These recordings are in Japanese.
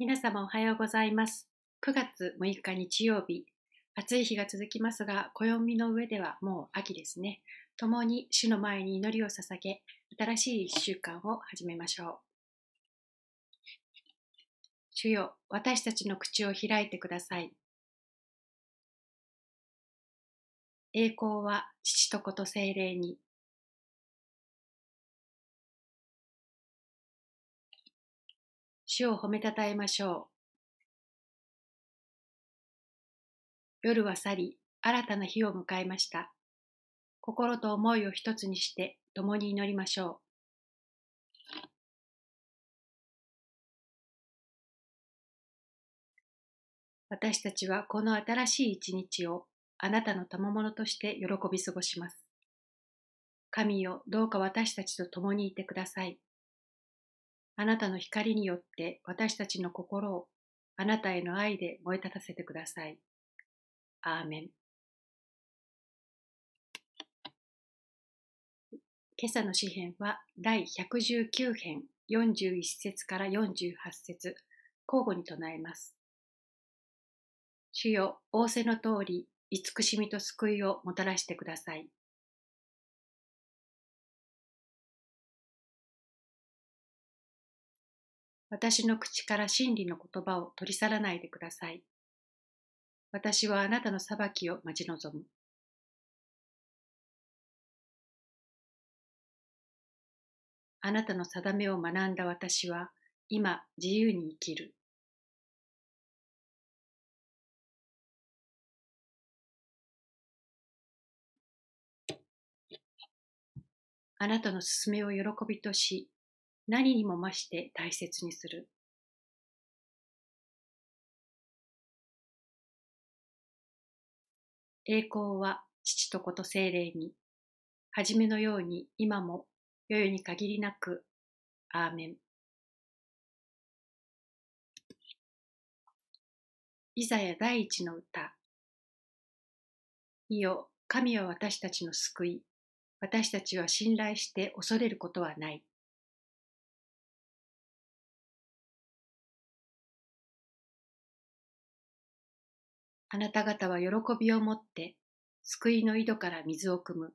皆様おはようございます。9月6日日曜日、暑い日が続きますが、暦の上ではもう秋ですね。共に主の前に祈りを捧げ、新しい一週間を始めましょう。主よ、私たちの口を開いてください。栄光は父と子と精霊に。主を褒めたたえましょう。夜は去り、新たな日を迎えました。心と思いを一つにして共に祈りましょう。私たちはこの新しい一日をあなたの賜物として喜び過ごします。神よ、どうか私たちと共にいてください。あなたの光によって私たちの心をあなたへの愛で燃え立たせてください。アーメン。今朝の詩篇は第119編41節から48節交互に唱えます。主よ、仰せの通り、慈しみと救いをもたらしてください。私の口から真理の言葉を取り去らないでください。私はあなたの裁きを待ち望む。あなたの定めを学んだ私は今自由に生きる。あなたの勧めを喜びとし、何にも増して大切にする。栄光は父と子と精霊に、はじめのように今も、世々に限りなく、アーメン。イザヤ第一の歌。いよ、神は私たちの救い。私たちは信頼して恐れることはない。あなた方は喜びをもって、救いの井戸から水を汲む。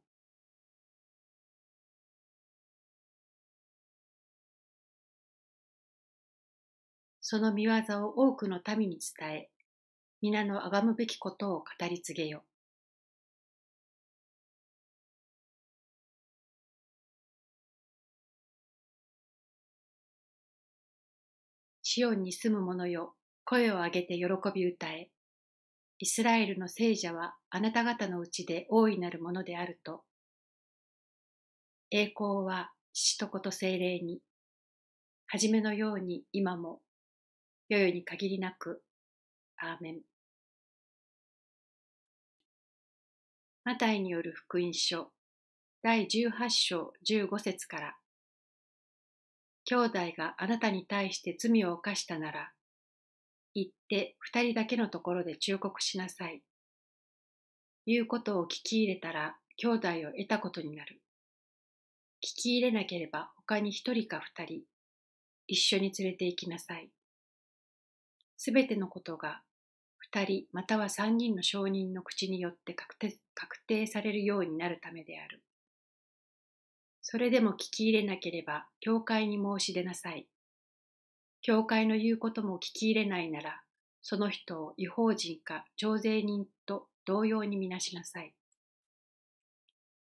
その見業を多くの民に伝え、皆のあがむべきことを語り継げよ。シオンに住む者よ、声を上げて喜び歌え。イスラエルの聖者はあなた方のうちで大いなるものであると。栄光は死と子と精霊に、はじめのように今も、世々に限りなく。アーメン。マタイによる福音書第18章15節から兄弟があなたに対して罪を犯したなら行って二人だけのところで忠告しなさい。言うことを聞き入れたら兄弟を得たことになる。聞き入れなければ他に一人か二人、一緒に連れて行きなさい。すべてのことが二人または三人の証人の口によって確定確定されるようになるためである。それでも聞き入れなければ教会に申し出なさい。教会の言うことも聞き入れないなら、その人を違法人か徴税人と同様にみなしなさい。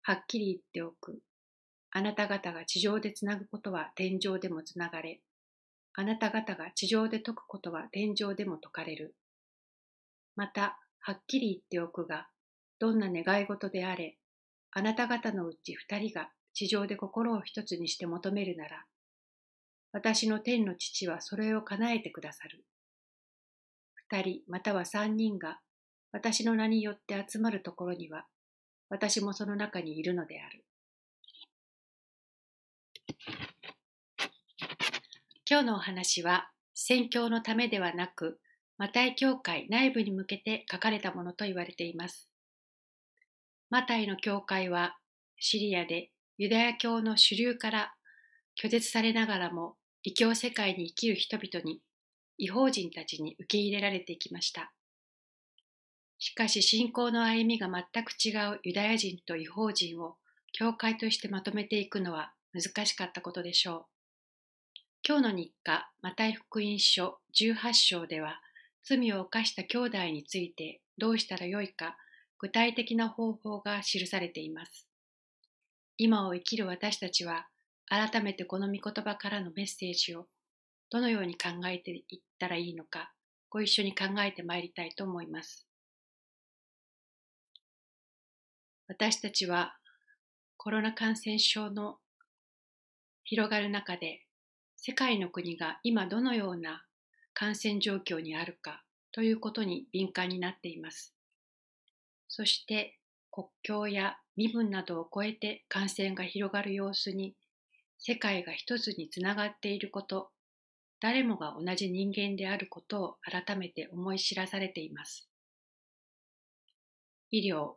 はっきり言っておく。あなた方が地上でつなぐことは天上でもつながれ、あなた方が地上で解くことは天上でも解かれる。また、はっきり言っておくが、どんな願い事であれ、あなた方のうち二人が地上で心を一つにして求めるなら、私の天の父はそれを叶えてくださる。二人または三人が私の名によって集まるところには、私もその中にいるのである。今日のお話は、宣教のためではなく、マタイ教会内部に向けて書かれたものと言われています。マタイの教会は、シリアでユダヤ教の主流から拒絶されながらも異教世界に生きる人々に、違法人たちに受け入れられていきました。しかし信仰の歩みが全く違うユダヤ人と違法人を教会としてまとめていくのは難しかったことでしょう。今日の日課、マタイ福音書18章では、罪を犯した兄弟についてどうしたらよいか、具体的な方法が記されています。今を生きる私たちは、改めてこの御言葉からのメッセージをどのように考えていったらいいのかご一緒に考えてまいりたいと思います。私たちはコロナ感染症の広がる中で世界の国が今どのような感染状況にあるかということに敏感になっています。そして国境や身分などを超えて感染が広がる様子に世界が一つにつながっていること、誰もが同じ人間であることを改めて思い知らされています。医療、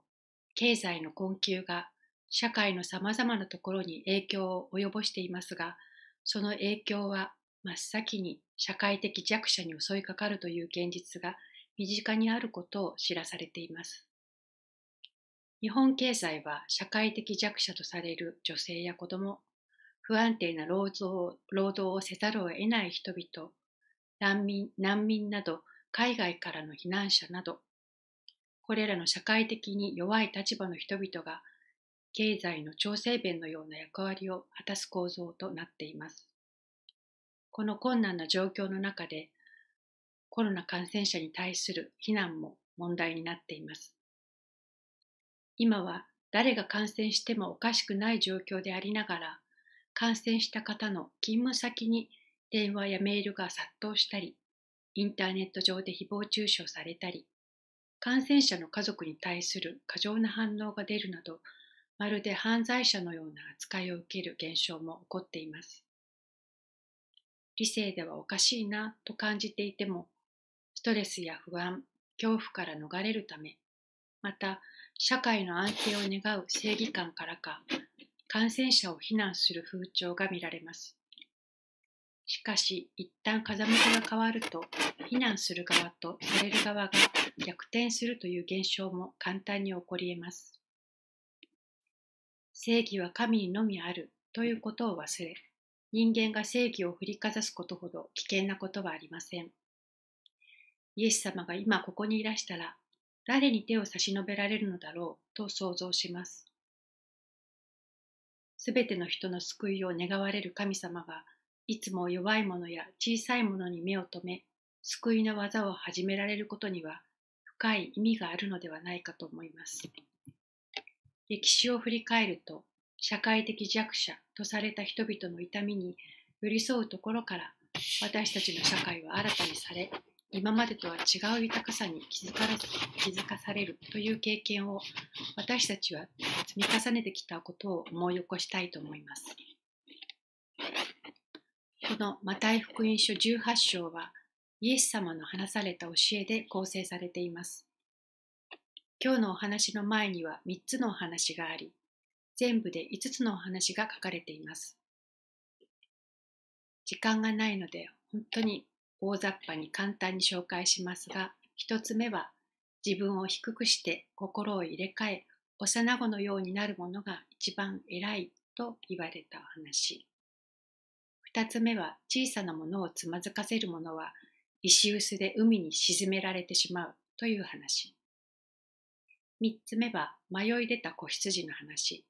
経済の困窮が社会のさまざまなところに影響を及ぼしていますが、その影響は真っ先に社会的弱者に襲いかかるという現実が身近にあることを知らされています。日本経済は社会的弱者とされる女性や子ども、不安定な労働労働をせざるを得ない人々、難民難民など海外からの避難者など、これらの社会的に弱い立場の人々が経済の調整弁のような役割を果たす構造となっています。この困難な状況の中で、コロナ感染者に対する非難も問題になっています。今は誰が感染してもおかしくない状況でありながら、感染した方の勤務先に電話やメールが殺到したり、インターネット上で誹謗中傷されたり、感染者の家族に対する過剰な反応が出るなど、まるで犯罪者のような扱いを受ける現象も起こっています。理性ではおかしいなと感じていても、ストレスや不安、恐怖から逃れるため、また社会の安定を願う正義感からか、感染者を非難する風潮が見られます。しかし、一旦風向きが変わると、非難する側とされる側が逆転するという現象も簡単に起こり得ます。正義は神にのみあるということを忘れ、人間が正義を振りかざすことほど危険なことはありません。イエス様が今ここにいらしたら、誰に手を差し伸べられるのだろうと想像します。すべての人の救いを願われる神様が、いつも弱い者や小さい者に目を留め、救いの技を始められることには、深い意味があるのではないかと思います。歴史を振り返ると、社会的弱者とされた人々の痛みに寄り添うところから、私たちの社会は新たにされ、今までとは違う豊かさに気づか気づかされるという経験を私たちは積み重ねてきたことを思い起こしたいと思います。このマタイ福音書18章はイエス様の話された教えで構成されています。今日のお話の前には3つのお話があり、全部で5つのお話が書かれています。時間がないので本当に大雑把に簡単に紹介しますが、1つ目は自分を低くして心を入れ替え、幼子のようになるものが一番偉いと言われた話。2つ目は小さなものをつまずかせるものは石臼で海に沈められてしまうという話。3つ目は迷い出た子羊の話。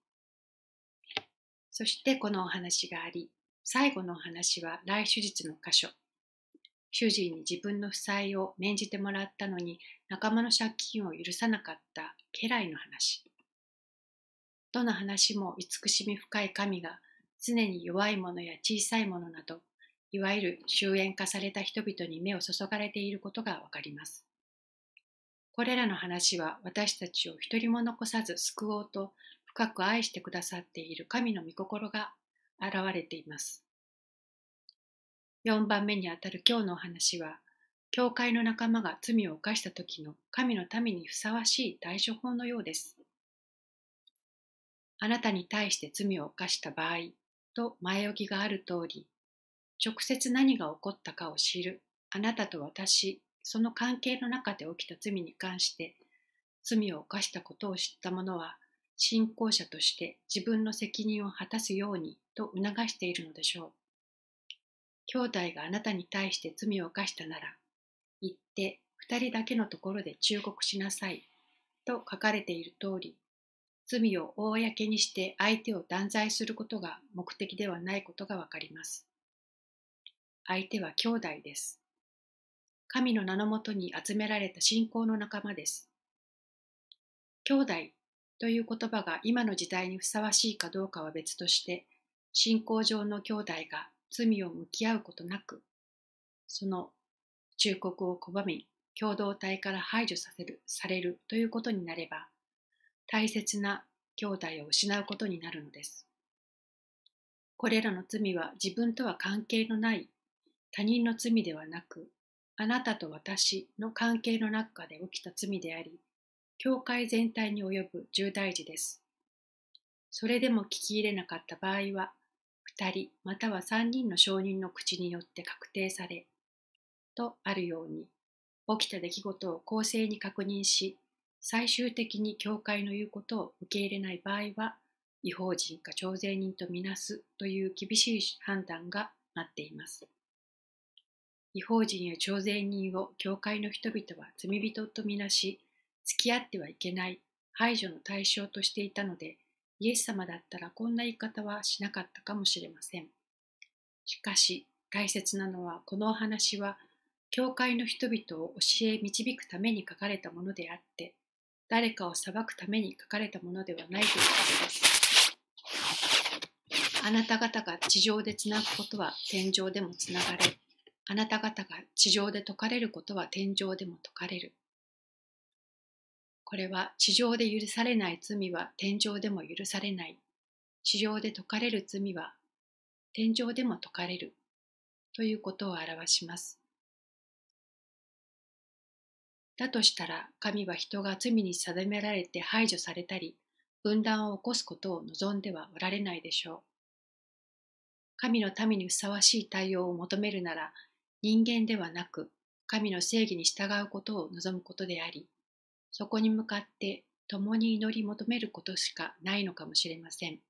そしてこのお話があり、最後のお話は来手術の箇所。主人に自分の負債を免じてもらったのに仲間の借金を許さなかった家来の話。どの話も慈しみ深い神が常に弱いものや小さいものなど、いわゆる終焉化された人々に目を注がれていることがわかります。これらの話は私たちを一人も残さず救おうと深く愛してくださっている神の御心が現れています。4番目にあたる今日のお話は、教会の仲間が罪を犯した時の神の民にふさわしい対処法のようです。あなたに対して罪を犯した場合と前置きがある通り、直接何が起こったかを知るあなたと私、その関係の中で起きた罪に関して罪を犯したことを知った者は、信仰者として自分の責任を果たすようにと促しているのでしょう。兄弟があなたに対して罪を犯したなら、行って二人だけのところで忠告しなさい、と書かれている通り、罪を公にして相手を断罪することが目的ではないことがわかります。相手は兄弟です。神の名のもとに集められた信仰の仲間です。兄弟という言葉が今の時代にふさわしいかどうかは別として、信仰上の兄弟が罪を向き合うことなく、その忠告を拒み、共同体から排除させる、されるということになれば、大切な兄弟を失うことになるのです。これらの罪は自分とは関係のない他人の罪ではなく、あなたと私の関係の中で起きた罪であり、教会全体に及ぶ重大事です。それでも聞き入れなかった場合は、2人または三人の証人の口によって確定され、とあるように、起きた出来事を公正に確認し、最終的に教会の言うことを受け入れない場合は、違法人か徴税人とみなすという厳しい判断が待っています。違法人や徴税人を教会の人々は罪人とみなし、付き合ってはいけない排除の対象としていたので、イエス様だったらこんな言い方はしなかったかもしれません。しかし、大切なのはこのお話は、教会の人々を教え導くために書かれたものであって、誰かを裁くために書かれたものではないということです。あなた方が地上でつなぐことは天井でもつながれ、あなた方が地上で解かれることは天井でも解かれる。これは地上で許されない罪は天上でも許されない。地上で解かれる罪は天上でも解かれる。ということを表します。だとしたら神は人が罪に定められて排除されたり、分断を起こすことを望んではおられないでしょう。神の民にふさわしい対応を求めるなら、人間ではなく、神の正義に従うことを望むことであり、そこに向かって共に祈り求めることしかないのかもしれません。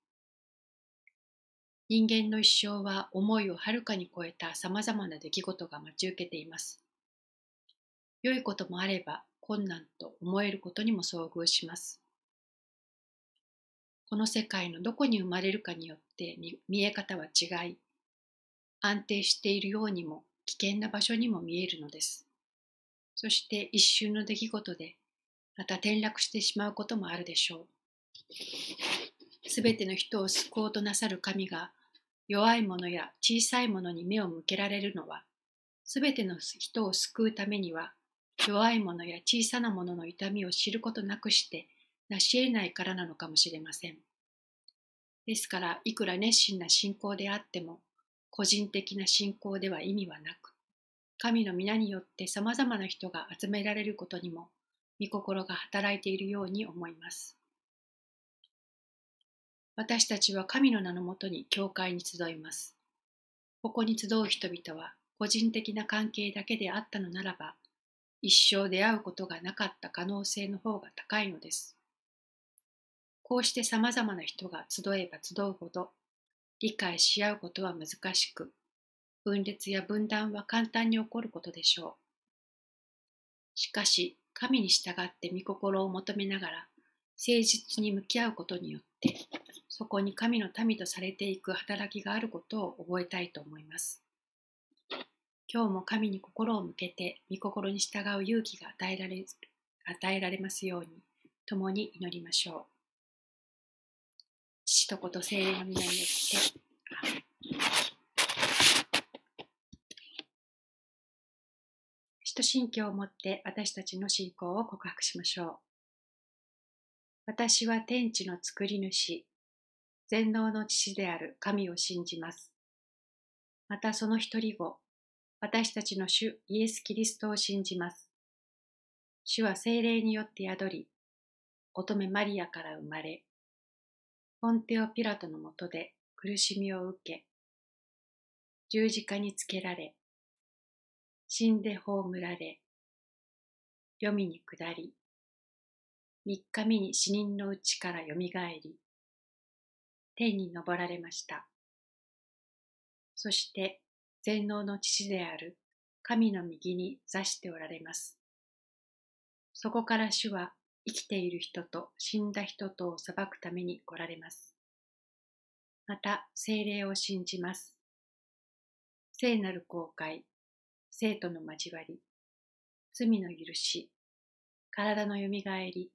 人間の一生は思いをはるかに超えた様々な出来事が待ち受けています。良いこともあれば困難と思えることにも遭遇します。この世界のどこに生まれるかによって見え方は違い、安定しているようにも危険な場所にも見えるのです。そして一瞬の出来事でまた転落してしまうこともあるでしょう。すべての人を救おうとなさる神が、弱い者や小さいものに目を向けられるのは、すべての人を救うためには、弱い者や小さなもの痛みを知ることなくして、成し得ないからなのかもしれません。ですから、いくら熱心な信仰であっても、個人的な信仰では意味はなく、神の皆によって様々な人が集められることにも御心が働いているように思います。私たちは神の名のもとに教会に集います。ここに集う人々は個人的な関係だけであったのならば、一生出会うことがなかった可能性の方が高いのです。こうして様々な人が集えば集うほど、理解し合うことは難しく、分裂や分断は簡単に起こることでしょう。しかし、神に従って御心を求めながら誠実に向き合うことによってそこに神の民とされていく働きがあることを覚えたいと思います今日も神に心を向けて御心に従う勇気が与えられ与えられますように共に祈りましょう父と子と聖霊の皆によってと心境を持って私たちの信仰を告白しましょう。私は天地の作り主、全能の父である神を信じます。またその一人後、私たちの主イエス・キリストを信じます。主は精霊によって宿り、乙女マリアから生まれ、ポンテオ・ピラトのもとで苦しみを受け、十字架につけられ、死んで葬られ、読みに下り、三日目に死人のうちから蘇り、天に昇られました。そして全能の父である神の右に座しておられます。そこから主は生きている人と死んだ人とを裁くために来られます。また、精霊を信じます。聖なる公開、生徒の交わり、罪の許し、体のよみがえり、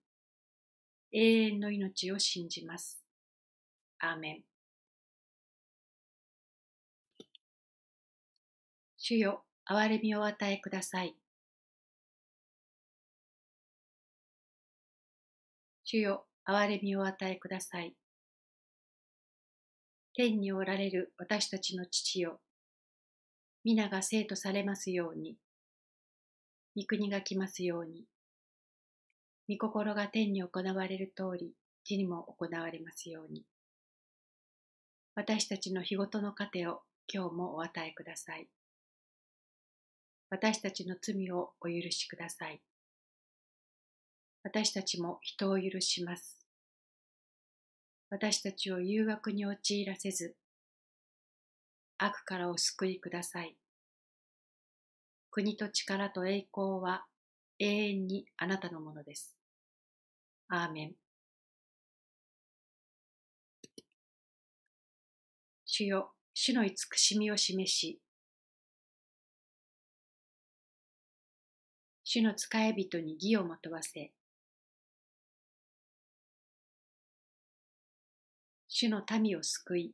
永遠の命を信じます。アーメン。主よ、憐れみを与えください。主よ、憐れみを与えください。天におられる私たちの父よ。皆が生徒されますように。御国が来ますように。御心が天に行われる通り、地にも行われますように。私たちの日ごとの糧を今日もお与えください。私たちの罪をお許しください。私たちも人を許します。私たちを誘惑に陥らせず、悪からお救いください。国と力と栄光は永遠にあなたのものです。アーメン。主よ、主の慈しみを示し、主の使い人に義をまとわせ、主の民を救い、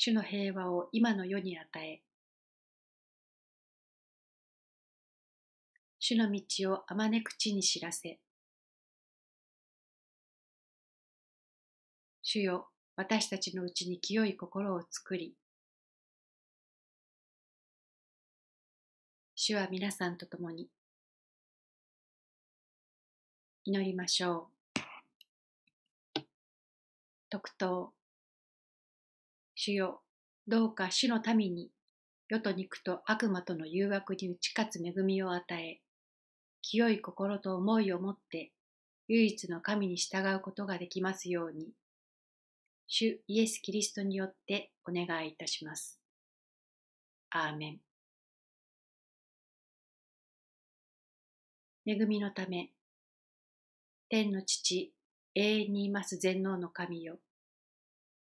主の平和を今の世に与え、主の道をあまねくちに知らせ、主よ、私たちのうちに清い心を作り、主は皆さんと共に祈りましょう。特等主よ、どうか主の民に、世と肉と悪魔との誘惑に打ち勝つ恵みを与え、清い心と思いを持って、唯一の神に従うことができますように、主イエス・キリストによってお願いいたします。アーメン。恵みのため、天の父、永遠にいます全能の神よ。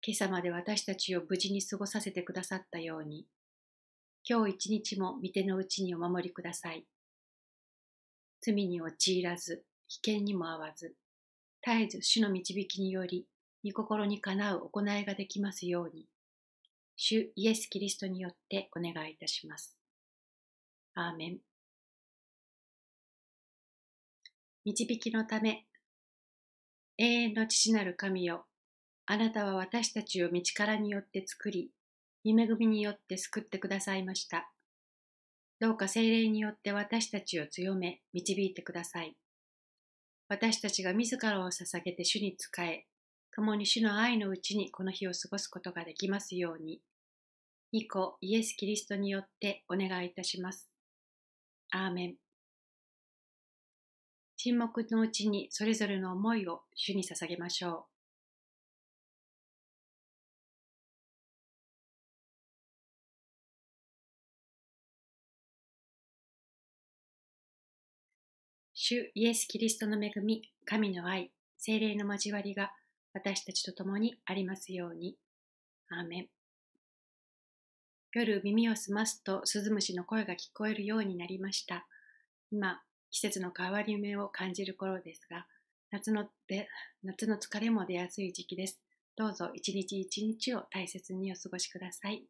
今朝まで私たちを無事に過ごさせてくださったように、今日一日も御手のうちにお守りください。罪に陥らず、危険にも合わず、絶えず主の導きにより、御心にかなう行いができますように、主イエス・キリストによってお願いいたします。アーメン。導きのため、永遠の父なる神よ、あなたは私たちを道からによって作り、夢恵みによって救ってくださいました。どうか精霊によって私たちを強め、導いてください。私たちが自らを捧げて主に仕え、共に主の愛のうちにこの日を過ごすことができますように、以降イエス・キリストによってお願いいたします。アーメン。沈黙のうちにそれぞれの思いを主に捧げましょう。主イエス・キリストの恵み、神の愛、精霊の交わりが私たちと共にありますように。アーメン。夜耳を澄ますと鈴虫の声が聞こえるようになりました。今、季節の変わり目を感じる頃ですが、夏ので夏の疲れも出やすい時期です。どうぞ一日一日を大切にお過ごしください。